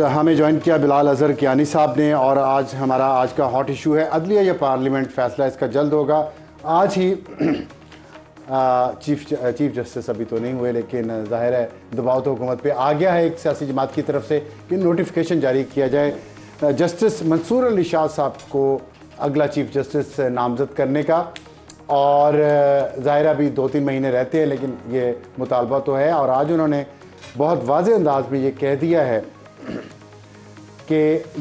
तो हमें ज्वाइन किया बिलाल अजहर कियानी साहब ने और आज हमारा आज का हॉट इशू है अदलिया या पार्लियामेंट फैसला इसका जल्द होगा आज ही चीफ चीफ जस्टिस अभी तो नहीं हुए लेकिन जाहिर है दबाव तो हुकूमत पे आ गया है एक सियासी जमात की तरफ से कि नोटिफिकेशन जारी किया जाए जस्टिस मंसूर अली शाह साहब को अगला चीफ जस्टिस नामजद करने का और ज़ाहिर अभी दो तीन महीने रहते हैं लेकिन ये मुतालबा तो है और आज उन्होंने बहुत वाज अंदाज में ये कह दिया है कि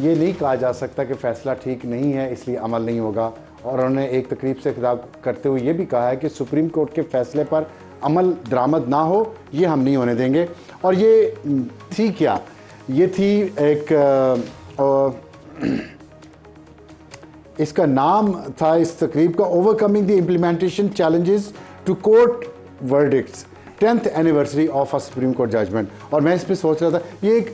ये नहीं कहा जा सकता कि फ़ैसला ठीक नहीं है इसलिए अमल नहीं होगा और उन्होंने एक तकरीब से खिताब करते हुए ये भी कहा है कि सुप्रीम कोर्ट के फ़ैसले पर अमल दरामद ना हो ये हम नहीं होने देंगे और ये थी क्या ये थी एक आ, आ, इसका नाम था इस तकरीब का overcoming the implementation challenges to court verdicts tenth anniversary of a Supreme Court judgment और मैं इस पर सोच रहा था ये एक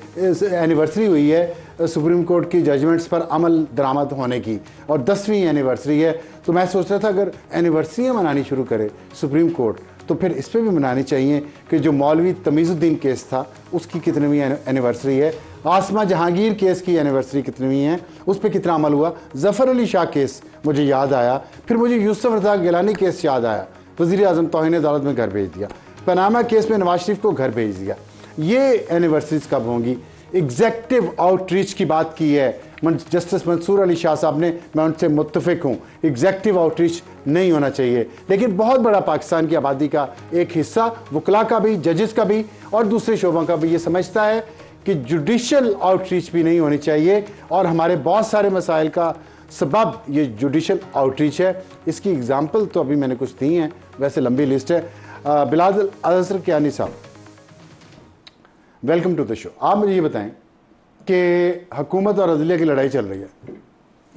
एनिवर्सरी हुई है सुप्रीम कोर्ट की जजमेंट्स पर अमल दरामद होने की और दसवीं एनिवर्सरी है तो मैं सोच रहा था अगर एनिवर्सरी मनानी शुरू करे सुप्रीम कोर्ट तो फिर इस पर भी मनानी चाहिए कि जो मौलवी तमीज़ुद्दीन केस था उसकी कितनी एनिवर्सरी है आसमा जहांगीर केस की एनिवर्सरी कितनी है उस पर कितना अमल हुआ जफ़र अली शाह केस मुझे याद आया फिर मुझे यूसुफ रजा गिलानी केस याद आया वज़ी अजम तोहन अदालत में घर भेज दिया पनामा केस में नवाज शरीफ को घर भेज दिया ये एनिवर्सरीज कब होंगी एग्जैक्टिव आउटरीच की बात की है जस्टिस मंसूर अली शाह साहब ने मैं उनसे मुतफिक हूँ एग्जैक्टिव आउटरीच नहीं होना चाहिए लेकिन बहुत बड़ा पाकिस्तान की आबादी का एक हिस्सा वकला का भी जजेस का भी और दूसरे शोबों का भी ये समझता है कि जुडिशल आउटरीच भी नहीं होनी चाहिए और हमारे बहुत सारे मसाइल का सबब ये जुडिशल आउटरीच है इसकी एग्ज़ाम्पल तो अभी मैंने कुछ दी हैं वैसे लंबी लिस्ट है बिलाज असर क्यानी साहब वेलकम टू द शो आप मुझे ये बताएं कि हुकूमत और अदलिया की लड़ाई चल रही है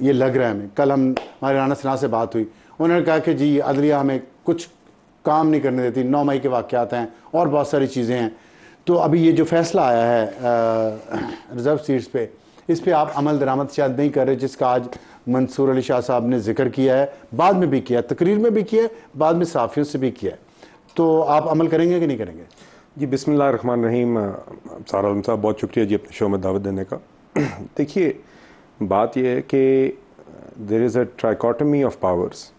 ये लग रहा है हमें कल हम हमारे राना सिन्हा से बात हुई उन्होंने कहा कि जी अदलिया हमें कुछ काम नहीं करने देती नौ मई के वाक़ात हैं और बहुत सारी चीज़ें हैं तो अभी ये जो फैसला आया है रिज़र्व सीट्स पे इस पर आप अमल दरामद शायद नहीं कर रहे जिसका आज मंसूर अली शाह साहब ने जिक्र किया है बाद में भी किया तकरीर में भी किया है बाद में साफियों से भी किया है तो आप अमल करेंगे कि नहीं करेंगे जी बिसमिल्ल रन रहीम सारा आलम साहब बहुत शुक्रिया जी अपने शो में दावत देने का देखिए बात यह है कि there is a trichotomy of powers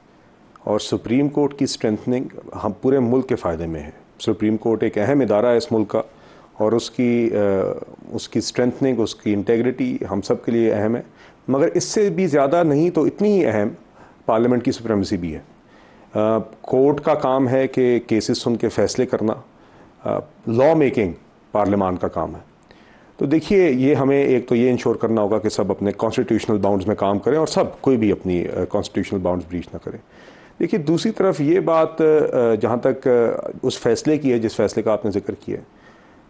और सुप्रीम कोर्ट की स्ट्रेंथनिंग हम पूरे मुल्क के फ़ायदे में है सुप्रीम कोर्ट एक अहम इदारा है इस मुल्क का और उसकी आ, उसकी स्ट्रेंथनिंग उसकी इंटेग्रिटी हम सब के लिए अहम है मगर इससे भी ज़्यादा नहीं तो इतनी ही अहम पार्लियामेंट की सुप्रेमसी भी है कोर्ट का काम है कि केसेस सुन के फैसले करना लॉ मेकिंग पार्लियामान का काम है तो देखिए ये हमें एक तो ये इंश्योर करना होगा कि सब अपने कॉन्स्टिट्यूशनल बाउंड्स में काम करें और सब कोई भी अपनी कॉन्स्टिट्यूशनल बाउंड्स ब्रीच ना करें देखिए दूसरी तरफ ये बात जहाँ तक उस फैसले की है जिस फैसले का आपने जिक्र किया है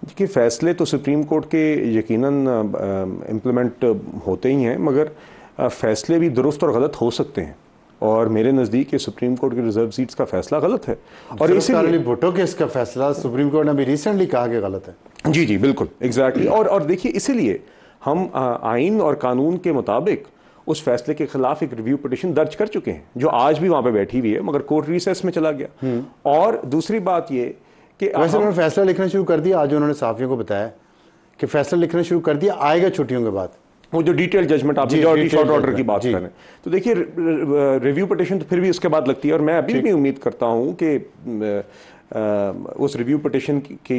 देखिए फ़ैसले तो सुप्रीम कोर्ट के यकीनन इम्प्लीमेंट होते ही हैं मगर फ़ैसले भी दुरुस्त और गलत हो सकते हैं और मेरे नज़दीक ये सुप्रीम कोर्ट के रिजर्व सीट्स का फैसला गलत है और इसी भुट्टो केस का फैसला सुप्रीम कोर्ट ने अभी रिसेंटली कहा कि गलत है जी जी बिल्कुल एग्जैक्टली और और देखिए इसीलिए हम आइन और कानून के मुताबिक उस फैसले के खिलाफ एक रिव्यू पटिशन दर्ज कर चुके हैं जो आज भी वहाँ पे बैठी हुई है मगर कोर्ट रिसेस में चला गया हम्म। और दूसरी बात ये कि वैसे उन्होंने फैसला लिखना शुरू कर दिया आज उन्होंने साफियों को बताया कि फैसला लिखना शुरू कर दिया आएगा छुट्टियों के बाद वो जो डिटेल जजमेंट आप शॉर्ट ऑर्डर की बात करें तो देखिए रिव्यू पटिशन तो फिर भी इसके बाद लगती है और मैं अभी भी उम्मीद करता हूँ कि उस रिव्यू पटिशन की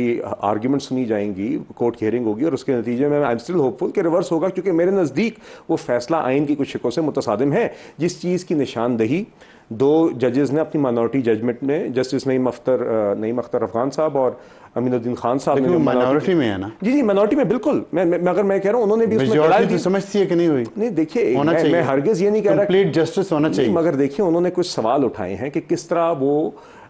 आर्ग्यूमेंट सुनी जाएंगी कोर्ट की हेयरिंग होगी और उसके नतीजे में आई एम स्टिल होपफुल कि रिवर्स होगा क्योंकि मेरे नज़दीक वो फैसला आइन की कुछ शिकों से मुतसादम है जिस चीज़ की निशानदही दो जजेस ने अपनी माइनॉरिटी जजमेंट में जस्टिस नईम अख्तर नईम अख्तर अफगान साहब और अमीनुद्दीन खान साहब ने माइनॉरिटी में है ना जी जी माइनॉरिटी में बिल्कुल मैं मैं मैं, मैं कह रहा हूँ उन्होंने भी उसमें लड़ाई तो समझती है कि नहीं हुई नहीं देखिए मैं, मैं हरगिज ये नहीं कह रहा कंप्लीट जस्टिस होना चाहिए मगर देखिए उन्होंने कुछ सवाल उठाए हैं कि किस तरह वो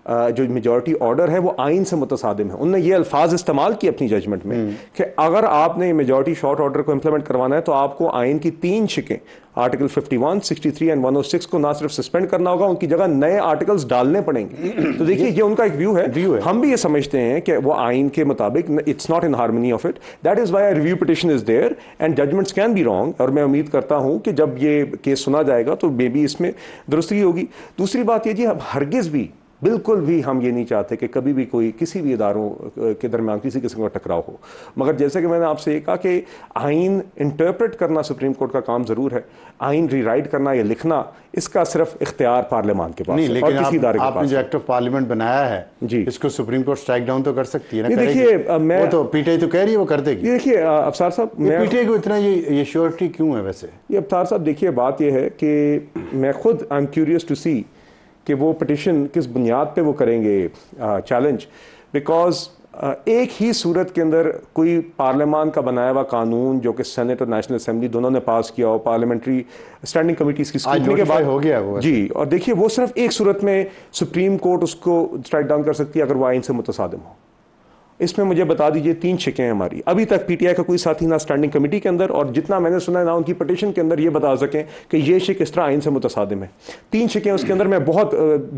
जो मेजोरिटी ऑर्डर है वो आइन से मुतसादम है उनने ये अल्फाज इस्तेमाल किए अपनी जजमेंट में हम्म। कि अगर आपने मेजोरिटी शॉर्ट ऑर्डर को इम्प्लीमेंट करवाना है तो आपको आइन की तीन शिकें आर्टिकल 51, 63 एंड 106 को ना सिर्फ सस्पेंड करना होगा उनकी जगह नए आर्टिकल्स डालने पड़ेंगे हम्म। तो देखिए ये उनका एक व्यू है व्यू है हम भी ये समझते हैं कि वो आइन के मुताबिक it's not in harmony of it that is why review petition is there and judgments can be wrong और मैं उम्मीद करता हूँ कि जब ये केस सुना जाएगा तो मे बी इसमें दुरुस्ती होगी दूसरी बात ये जी हम हरगिज़ भी बिल्कुल भी हम ये नहीं चाहते कि कभी भी कोई किसी भी इदारों के दरमियान किसी किस्म का टकराव हो मगर जैसे कि मैंने आपसे ये कहा कि आइन इंटरप्रेट करना सुप्रीम कोर्ट का काम ज़रूर है आइन रीराइट करना या लिखना इसका सिर्फ इख्तियार पार्लियामान के पास नहीं, लेकिन और किसी इदारे आपने जो एक्ट ऑफ पार्लियामेंट बनाया है जी इसको सुप्रीम कोर्ट स्ट्राइक डाउन तो कर सकती है देखिए मैं तो पीटीआई तो कह रही है वो कर देगी देखिए अफसार साहब पीटीआई को इतना ये ये श्योरिटी क्यों है वैसे ये अफसार साहब देखिए बात यह है कि मैं खुद I am curious to see कि वो पटिशन किस बुनियाद पे वो करेंगे चैलेंज बिकॉज एक ही सूरत के अंदर कोई पार्लियामान का बनाया हुआ कानून जो कि सेनेट और नेशनल असेंबली दोनों ने पास किया हो पार्लियामेंट्री स्टैंडिंग कमेटीज की के बाद हो गया वो जी और देखिए वो सिर्फ एक सूरत में सुप्रीम कोर्ट उसको स्ट्राइक डाउन कर सकती है अगर वो आइन से मुतसादम हो इसमें मुझे बता दीजिए तीन शिकें हैं हमारी अभी तक पीटीआई का कोई साथी ना स्टैंडिंग कमेटी के अंदर और जितना मैंने सुना है ना उनकी पटिशन के अंदर ये बता सकें कि ये शिक इस तरह आइन से मुतसादम है तीन शिकें उसके अंदर मैं बहुत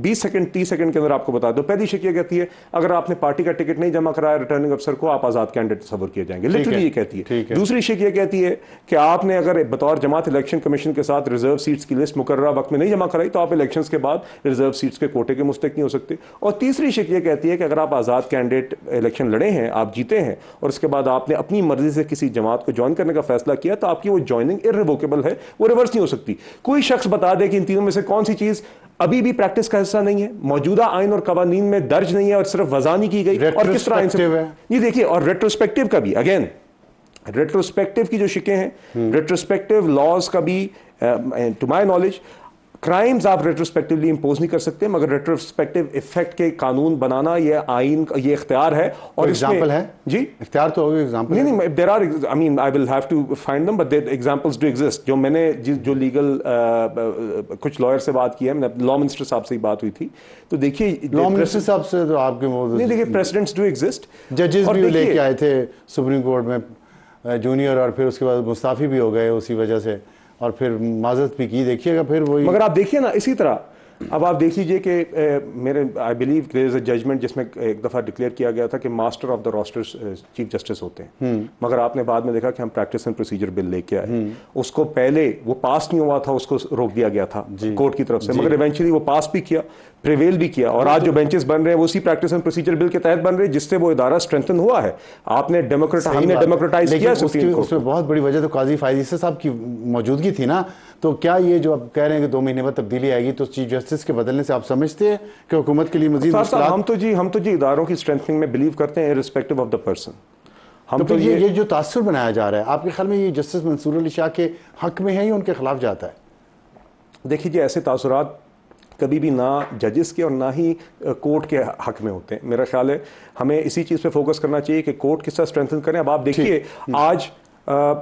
बीस सेकेंड तीस सेकेंड के अंदर आपको बता दो पहली शिक यह कहती है अगर आपने पार्टी का टिकट नहीं जमा कराया रिटर्निंग अफसर को आप आज़ाद कैंडिडेट सबर किए जाएंगे लिटरली ये कहती है दूसरी शिक ये कहती है कि आपने अगर बतौर जमात इलेक्शन कमीशन के साथ रिजर्व सीट्स की लिस्ट मुकर्रा वक्त में नहीं जमा कराई तो आप इलेक्शन के बाद रिजर्व सीट्स के कोटे के मुस्तक नहीं हो सकते और तीसरी शिक ये कहती है कि अगर आप आज़ाद कैंडिडेट इलेक्शन इलेक्शन लड़े हैं आप जीते हैं और उसके बाद आपने अपनी मर्जी से किसी जमात को ज्वाइन करने का फैसला किया तो आपकी वो ज्वाइनिंग इरिवोकेबल है वो रिवर्स नहीं हो सकती कोई शख्स बता दे कि इन तीनों में से कौन सी चीज़ अभी भी प्रैक्टिस का हिस्सा नहीं है मौजूदा आयन और कवानीन में दर्ज नहीं है और सिर्फ वजानी की गई और किस तरह से ये देखिए और रेट्रोस्पेक्टिव का भी अगेन रेट्रोस्पेक्टिव की जो शिकें हैं रेट्रोस्पेक्टिव हम्म। लॉज का भी टू माई नॉलेज क्राइम्स आप रेट्रोस्पेक्टिवली इम्पोज नहीं कर सकते मगर रेट्रोस्पेक्टिव इफेक्ट के कानून बनाना ये आइन ये इख्तियार है और एग्जाम्पल है जी इख्तियार तो एग्जाम्पल नहीं नहीं there are I mean I will have to find them but there examples do exist जो मैंने जो लीगल uh, कुछ लॉयर से बात की है मैंने लॉ मिनिस्टर साहब से ही बात हुई थी तो देखिए लॉ मिनिस्टर साहब से तो आपके नहीं देखिए प्रेसिडेंट्स डू एग्जिस्ट जजेस भी लेके आए थे सुप्रीम कोर्ट में जूनियर और फिर उसके बाद मुस्ताफी भी हो गए उसी वजह से और फिर माजत भी की देखिएगा फिर वही मगर आप देखिए ना इसी तरह अब आप देख लीजिए कि मेरे I believe there is a judgment जिसमें एक दफ़ा डिक्लेयर किया गया था कि master of the roster chief justice होते हैं हम्म। मगर आपने बाद में देखा कि हम प्रैक्टिस एंड प्रोसीजर बिल लेके आए हम्म। उसको पहले वो पास नहीं हुआ था उसको रोक दिया गया था कोर्ट की तरफ से मगर इवेंचुअली वो पास भी किया प्रिवेल भी किया और आज जो बेंचेस बन रहे हैं वो उसी प्रैक्टिस एंड प्रोसीजर बिल के तहत बन रहे हैं जिससे वो इदारा स्ट्रेंथन हुआ है आपने डेमोक्रेट हमने डेमोक्रेटाइज किया उसकी उसमें बहुत बड़ी वजह तो काजी फायजी साहब की मौजूदगी थी ना तो क्या ये जो आप कह रहे हैं कि दो महीने बाद तब्दीली आएगी तो चीफ जस्टिस के बदलने से आप समझते हैं कि हुकूमत के लिए मजीद हम तो जी हम तो जी इदारों की स्ट्रेंथनिंग में बिलीव करते हैं इरिस्पेक्टिव ऑफ द पर्सन हम तो, तो ये, ये जो तासर बनाया जा रहा है आपके ख्याल में ये जस्टिस मंसूर अली शाह के हक में है या उनके खिलाफ जाता है देखिए जी ऐसे तासरात कभी भी ना जजेस के और ना ही कोर्ट के हक में होते हैं मेरा ख्याल है हमें इसी चीज़ पे फोकस करना चाहिए कि कोर्ट किस तरह स्ट्रेंथन करें अब आप देखिए हम्म। आज आ,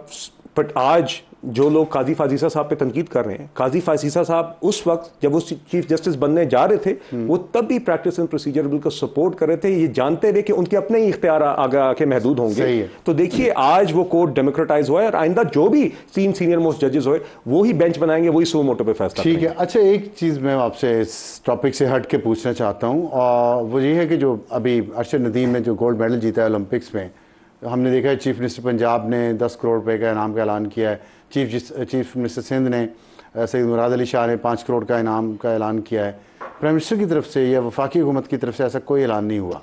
बट आज जो लोग काजी फाजीसा साहब पे तनकीद कर रहे हैं काजी फाजीसा साहब उस वक्त जब वो चीफ जस्टिस बनने जा रहे थे हम्म। वो तब भी प्रैक्टिस एंड प्रोसीजर बिल को सपोर्ट कर रहे थे ये जानते रहे कि उनके अपने ही इख्तियार आगे आके महदूद होंगे तो देखिए आज वो कोर्ट डेमोक्रेटाइज हुआ है और आइंदा जो भी तीन सीनियर मोस्ट जजेस हुए वो ही बेंच बनाएंगे वही सो मोटो पे फैसला ठीक है अच्छा एक चीज़ मैं आपसे इस टॉपिक से हट के पूछना चाहता हूँ वो ये है कि जो अभी अरशद नदीम ने जो गोल्ड मेडल जीता है ओलंपिक्स में हमने देखा है चीफ मिनिस्टर पंजाब ने 10 करोड़ रुपए का इनाम का ऐलान किया है चीफ जिस चीफ मिनिस्टर सिंध ने सैद मुराद अली शाह ने पाँच करोड़ का इनाम का ऐलान किया है प्राइम मिनिस्टर की तरफ से या वफाकी हुकूमत की तरफ से ऐसा कोई ऐलान नहीं हुआ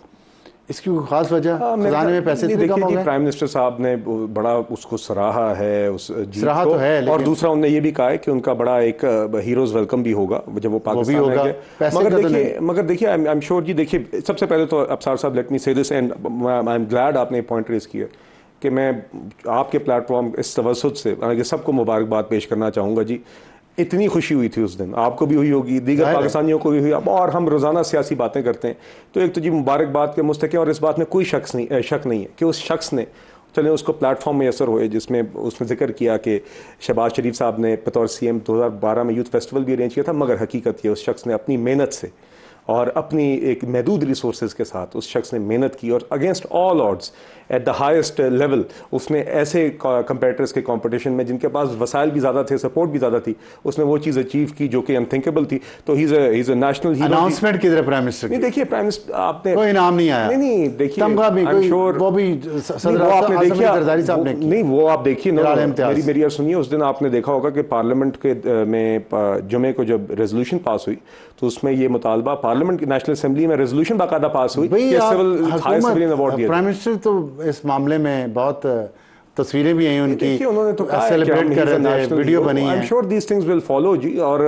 इसकी कोई खास वजह हाँ, खजाने में पैसे इतने कम हो गए प्राइम मिनिस्टर साहब ने बड़ा उसको सराहा है उस जीत सराहा तो है और दूसरा उन्होंने ये भी कहा है कि उनका बड़ा एक हीरोज वेलकम भी होगा जब वो पाकिस्तान वो भी होगा तो मगर देखिए मगर देखिए आई एम श्योर जी देखिए सबसे पहले तो अफसार साहब let me say this and I am glad आपने पॉइंट रेज किया कि मैं आपके प्लेटफॉर्म इस तवसुद से सबको मुबारकबाद पेश करना चाहूँगा जी इतनी खुशी हुई थी उस दिन आपको भी हुई होगी दीगर पाकिस्तानियों को भी हुई अब और हम रोज़ाना सियासी बातें करते हैं तो एक तो जी मुबारकबाद के मुस्तक और इस बात में कोई शख्स नहीं शक नहीं है कि उस शख्स ने चले उसको प्लेटफॉर्म में असर हुए जिसमें उसने जिक्र किया कि शहबाज शरीफ साहब ने बतौर सी एम दो हज़ार बारह में यूथ फेस्टिवल भी अरेंज किया था मगर हकीकत यह उस शख्स ने अपनी मेहनत से और अपनी एक महदूद रिसोर्स के साथ उस शख्स ने मेहनत की और against all odds at the highest level उसने ऐसे कंपेटर्स के कॉम्पिटिशन में जिनके पास वसाइल भी ज़्यादा थे सपोर्ट भी ज़्यादा थी उसने वो चीज़ अचीव की जो कि अनथिंकेबल थी तो ही नेशनल अनाउंसमेंट की तरह प्राइम मिनिस्टर नहीं देखिए प्राइम मिनिस्टर आपने कोई इनाम नहीं आया नहीं नहीं देखिए वो भी आपने नहीं वो आप देखिए ना मेरी मेरी सुनिए उस दिन आपने देखा होगा कि पार्लियामेंट के में जुमे को जब रेजोल्यूशन पास हुई तो उसमें ये मुतालबा पार्लियामेंट की नेशनल असेंबली में रेजोल्यूशन बाकायदा पास हुई प्राइम मिनिस्टर तो इस मामले में बहुत तस्वीरें भी आई उनकी उन्होंने तो सेलिब्रेट कर रहे हैं वीडियो बनी है I am sure these things will follow जी और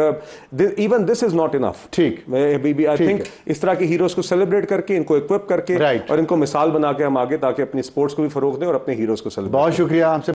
even this is not enough ठीक मैं बीबी आई थिंक इस तरह के हीरोज को सेलिब्रेट करके इनको इक्विप करके right. और इनको मिसाल बना के हम आगे ताकि अपनी स्पोर्ट्स को भी फरोग दें और अपने हीरोज को सेलिब्रेट बहुत शुक्रिया आपसे